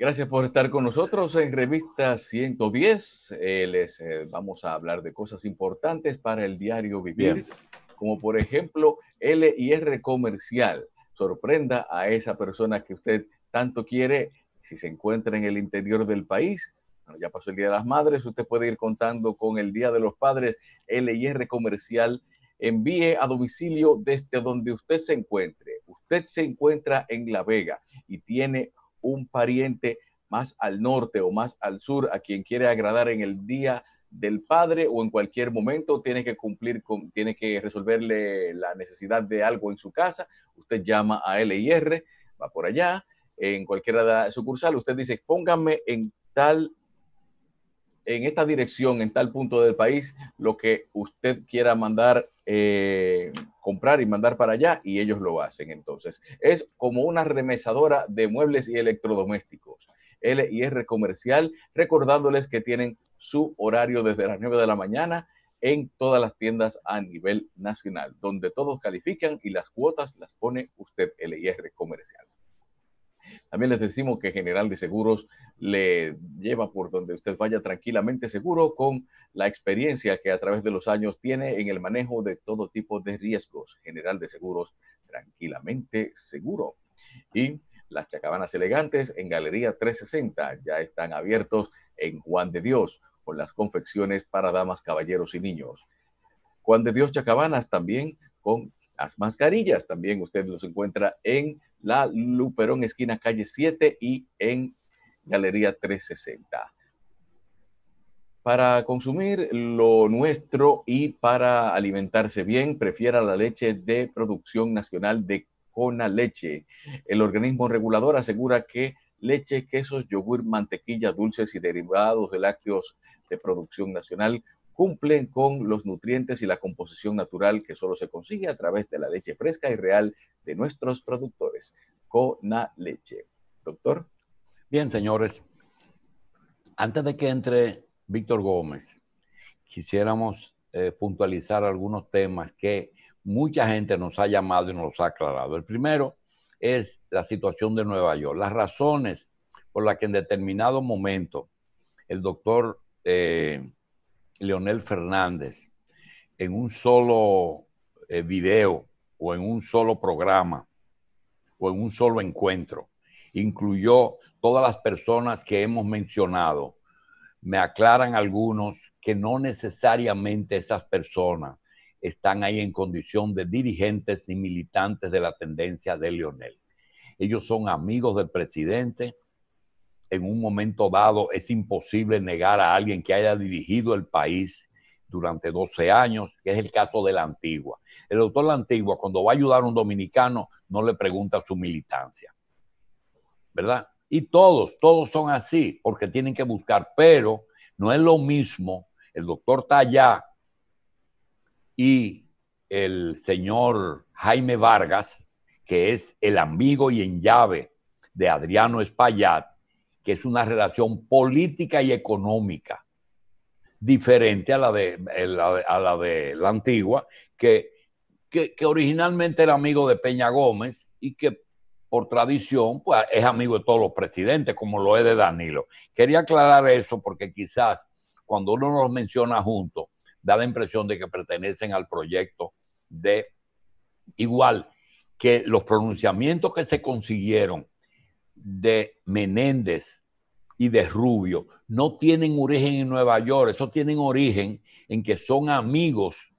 Gracias por estar con nosotros en Revista 110. Eh, les eh, vamos a hablar de cosas importantes para el diario vivir, como por ejemplo L y R comercial. Sorprenda a esa persona que usted tanto quiere si se encuentra en el interior del país. ya pasó el Día de las Madres, usted puede ir contando con el Día de los Padres. L y R comercial envíe a domicilio desde donde usted se encuentre. Usted se encuentra en La Vega y tiene un pariente más al norte o más al sur a quien quiere agradar en el día del padre o en cualquier momento tiene que cumplir con, tiene que resolverle la necesidad de algo en su casa, usted llama a LIR, va por allá, en cualquiera sucursal, usted dice, póngame en tal en esta dirección, en tal punto del país, lo que usted quiera mandar, eh, comprar y mandar para allá, y ellos lo hacen entonces. Es como una remesadora de muebles y electrodomésticos. LIR Comercial, recordándoles que tienen su horario desde las 9 de la mañana en todas las tiendas a nivel nacional, donde todos califican y las cuotas las pone usted, LIR Comercial. También les decimos que General de Seguros le lleva por donde usted vaya tranquilamente seguro con la experiencia que a través de los años tiene en el manejo de todo tipo de riesgos. General de Seguros, tranquilamente seguro. Y las chacabanas elegantes en Galería 360 ya están abiertos en Juan de Dios con las confecciones para damas, caballeros y niños. Juan de Dios Chacabanas también con las mascarillas. También usted los encuentra en la Luperón, esquina calle 7 y en Galería 360. Para consumir lo nuestro y para alimentarse bien, prefiera la leche de producción nacional de Cona Leche. El organismo regulador asegura que leche, quesos, yogur, mantequilla, dulces y derivados de lácteos de producción nacional cumplen con los nutrientes y la composición natural que solo se consigue a través de la leche fresca y real de nuestros productores. Cona leche. Doctor. Bien, señores, antes de que entre Víctor Gómez, quisiéramos eh, puntualizar algunos temas que mucha gente nos ha llamado y nos ha aclarado. El primero es la situación de Nueva York, las razones por las que en determinado momento el doctor eh, Leonel Fernández, en un solo eh, video o en un solo programa o en un solo encuentro, incluyó todas las personas que hemos mencionado. Me aclaran algunos que no necesariamente esas personas están ahí en condición de dirigentes ni militantes de la tendencia de Leonel. Ellos son amigos del presidente. En un momento dado es imposible negar a alguien que haya dirigido el país durante 12 años, que es el caso de la antigua. El doctor La Antigua, cuando va a ayudar a un dominicano, no le pregunta su militancia. ¿verdad? Y todos, todos son así, porque tienen que buscar, pero no es lo mismo el doctor talla y el señor Jaime Vargas, que es el amigo y en llave de Adriano Espaillat, que es una relación política y económica diferente a la de, la, de la antigua, que, que originalmente era amigo de Peña Gómez y que por tradición, pues es amigo de todos los presidentes, como lo es de Danilo. Quería aclarar eso porque quizás cuando uno los menciona juntos, da la impresión de que pertenecen al proyecto de igual que los pronunciamientos que se consiguieron de Menéndez y de Rubio no tienen origen en Nueva York, eso tienen origen en que son amigos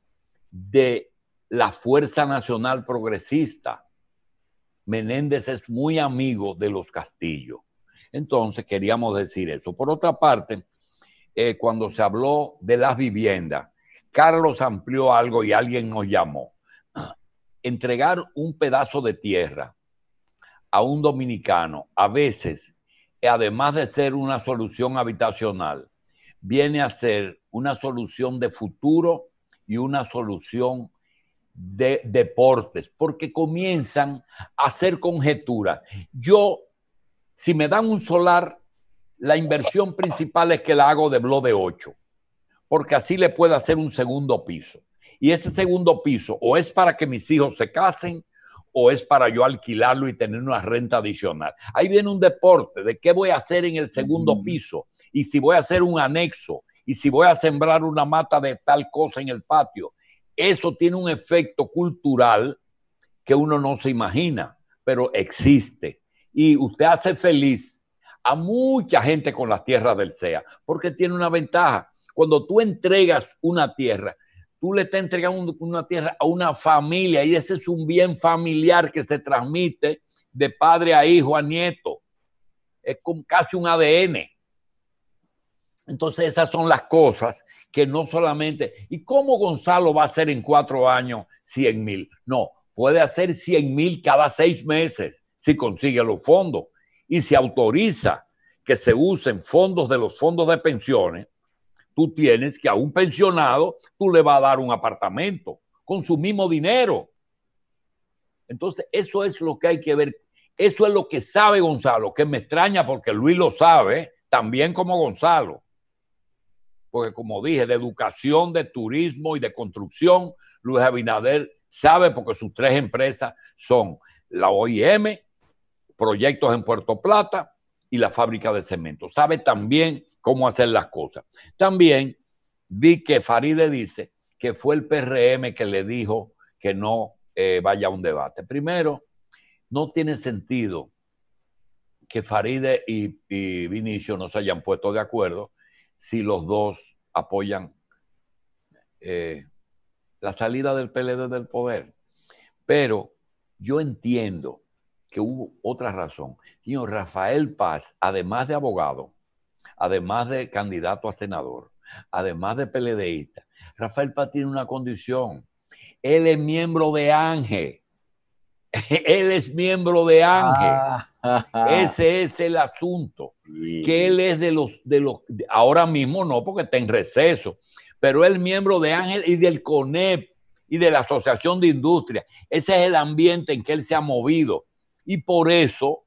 de la Fuerza Nacional Progresista Menéndez es muy amigo de los Castillo. Entonces queríamos decir eso. Por otra parte, eh, cuando se habló de las viviendas, Carlos amplió algo y alguien nos llamó. Entregar un pedazo de tierra a un dominicano, a veces, además de ser una solución habitacional, viene a ser una solución de futuro y una solución de deportes, porque comienzan a hacer conjeturas. Yo, si me dan un solar, la inversión principal es que la hago de blo de 8, porque así le puedo hacer un segundo piso. Y ese segundo piso o es para que mis hijos se casen o es para yo alquilarlo y tener una renta adicional. Ahí viene un deporte de qué voy a hacer en el segundo piso y si voy a hacer un anexo y si voy a sembrar una mata de tal cosa en el patio eso tiene un efecto cultural que uno no se imagina, pero existe. Y usted hace feliz a mucha gente con las tierras del SEA, porque tiene una ventaja. Cuando tú entregas una tierra, tú le estás entregando una tierra a una familia y ese es un bien familiar que se transmite de padre a hijo, a nieto. Es casi un ADN. Entonces esas son las cosas que no solamente, ¿y cómo Gonzalo va a hacer en cuatro años 100 mil? No, puede hacer 100 mil cada seis meses si consigue los fondos y si autoriza que se usen fondos de los fondos de pensiones, tú tienes que a un pensionado tú le vas a dar un apartamento con su mismo dinero. Entonces, eso es lo que hay que ver. Eso es lo que sabe Gonzalo, que me extraña porque Luis lo sabe, también como Gonzalo porque como dije, de educación, de turismo y de construcción, Luis Abinader sabe porque sus tres empresas son la OIM, proyectos en Puerto Plata y la fábrica de cemento. Sabe también cómo hacer las cosas. También vi que Faride dice que fue el PRM que le dijo que no eh, vaya a un debate. Primero, no tiene sentido que Faride y, y Vinicio no se hayan puesto de acuerdo si los dos apoyan eh, la salida del PLD del poder. Pero yo entiendo que hubo otra razón. Señor Rafael Paz, además de abogado, además de candidato a senador, además de PLDista, Rafael Paz tiene una condición. Él es miembro de Ángel. Él es miembro de Ángel. Ah. Ese es el asunto que él es de los, de los, ahora mismo no, porque está en receso, pero es miembro de Ángel y del CONEP y de la Asociación de Industria. Ese es el ambiente en que él se ha movido. Y por eso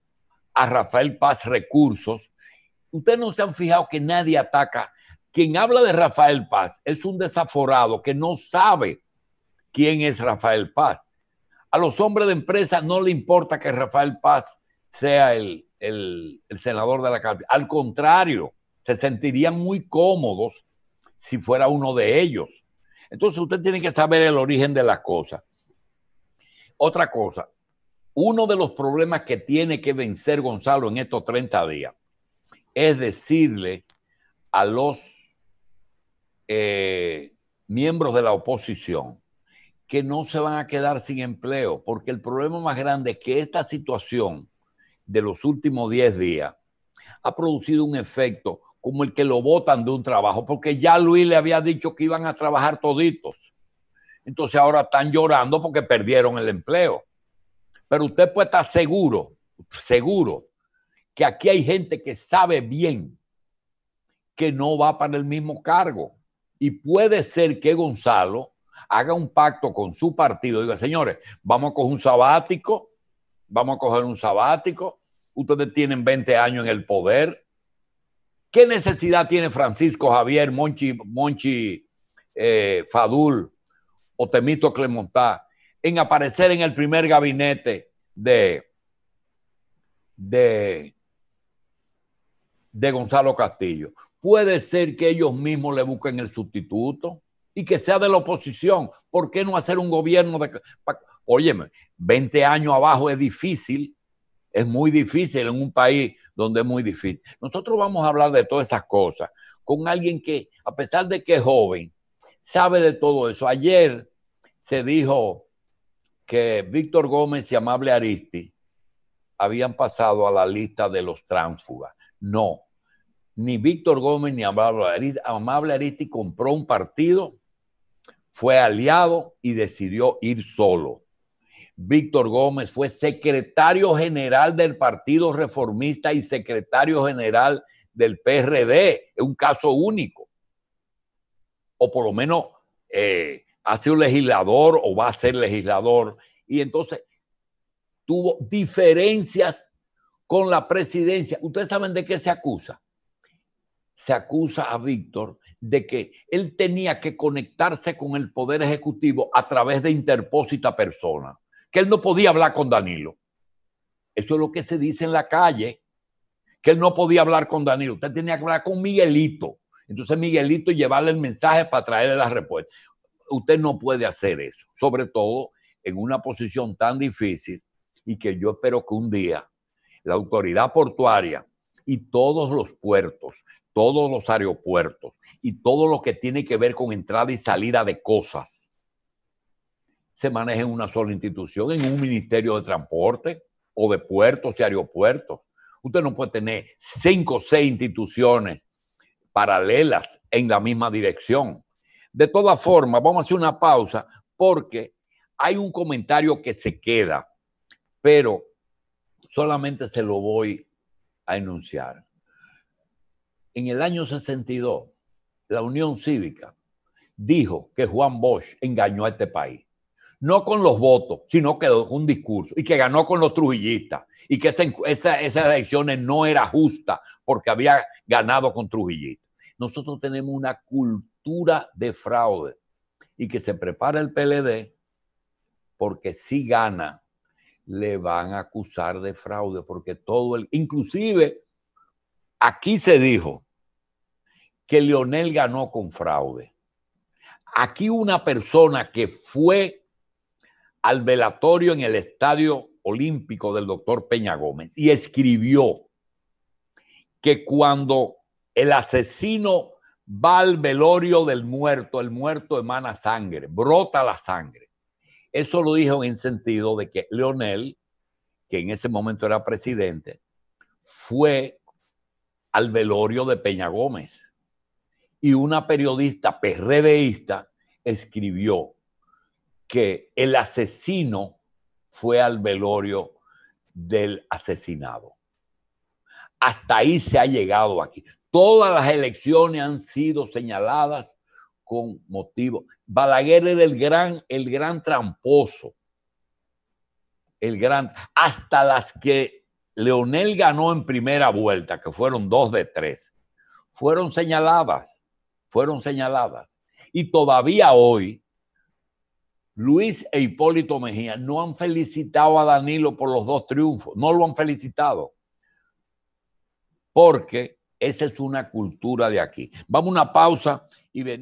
a Rafael Paz Recursos, ustedes no se han fijado que nadie ataca. Quien habla de Rafael Paz es un desaforado que no sabe quién es Rafael Paz. A los hombres de empresa no le importa que Rafael Paz sea el, el, senador de la Cámara. Al contrario, se sentirían muy cómodos si fuera uno de ellos. Entonces usted tiene que saber el origen de las cosas. Otra cosa, uno de los problemas que tiene que vencer Gonzalo en estos 30 días es decirle a los eh, miembros de la oposición que no se van a quedar sin empleo, porque el problema más grande es que esta situación de los últimos 10 días ha producido un efecto como el que lo votan de un trabajo, porque ya Luis le había dicho que iban a trabajar toditos. Entonces ahora están llorando porque perdieron el empleo. Pero usted puede estar seguro, seguro, que aquí hay gente que sabe bien que no va para el mismo cargo. Y puede ser que Gonzalo haga un pacto con su partido. Diga, señores, vamos a coger un sabático, vamos a coger un sabático, ustedes tienen 20 años en el poder. ¿Qué necesidad tiene Francisco Javier, Monchi, Monchi eh, Fadul o Temito Clemontá en aparecer en el primer gabinete de, de, de Gonzalo Castillo? Puede ser que ellos mismos le busquen el sustituto y que sea de la oposición. ¿Por qué no hacer un gobierno de... Óyeme, 20 años abajo es difícil es muy difícil en un país donde es muy difícil. Nosotros vamos a hablar de todas esas cosas con alguien que, a pesar de que es joven, sabe de todo eso. Ayer se dijo que Víctor Gómez y Amable Aristi habían pasado a la lista de los tránsfugas. No, ni Víctor Gómez ni Amable Amable Aristi compró un partido, fue aliado y decidió ir solo Víctor Gómez fue secretario general del Partido Reformista y secretario general del PRD. Es un caso único. O por lo menos eh, ha sido legislador o va a ser legislador. Y entonces tuvo diferencias con la presidencia. Ustedes saben de qué se acusa. Se acusa a Víctor de que él tenía que conectarse con el Poder Ejecutivo a través de interpósita persona que él no podía hablar con Danilo. Eso es lo que se dice en la calle, que él no podía hablar con Danilo. Usted tenía que hablar con Miguelito. Entonces Miguelito llevarle el mensaje para traerle la respuesta. Usted no puede hacer eso, sobre todo en una posición tan difícil y que yo espero que un día la autoridad portuaria y todos los puertos, todos los aeropuertos y todo lo que tiene que ver con entrada y salida de cosas, se maneja en una sola institución, en un ministerio de transporte o de puertos y aeropuertos. Usted no puede tener cinco o seis instituciones paralelas en la misma dirección. De todas formas, vamos a hacer una pausa porque hay un comentario que se queda, pero solamente se lo voy a enunciar. En el año 62, la Unión Cívica dijo que Juan Bosch engañó a este país no con los votos, sino que con un discurso y que ganó con los trujillistas y que esas elecciones no era justa porque había ganado con trujillistas. Nosotros tenemos una cultura de fraude y que se prepara el PLD porque si gana le van a acusar de fraude porque todo el, inclusive aquí se dijo que Leonel ganó con fraude. Aquí una persona que fue al velatorio en el Estadio Olímpico del doctor Peña Gómez y escribió que cuando el asesino va al velorio del muerto, el muerto emana sangre, brota la sangre. Eso lo dijo en sentido de que Leonel, que en ese momento era presidente, fue al velorio de Peña Gómez. Y una periodista perredeísta escribió que el asesino fue al velorio del asesinado. Hasta ahí se ha llegado aquí. Todas las elecciones han sido señaladas con motivo. Balaguer era el gran, el gran tramposo. El gran, hasta las que Leonel ganó en primera vuelta, que fueron dos de tres, fueron señaladas, fueron señaladas. Y todavía hoy Luis e Hipólito Mejía no han felicitado a Danilo por los dos triunfos, no lo han felicitado, porque esa es una cultura de aquí. Vamos a una pausa y venimos.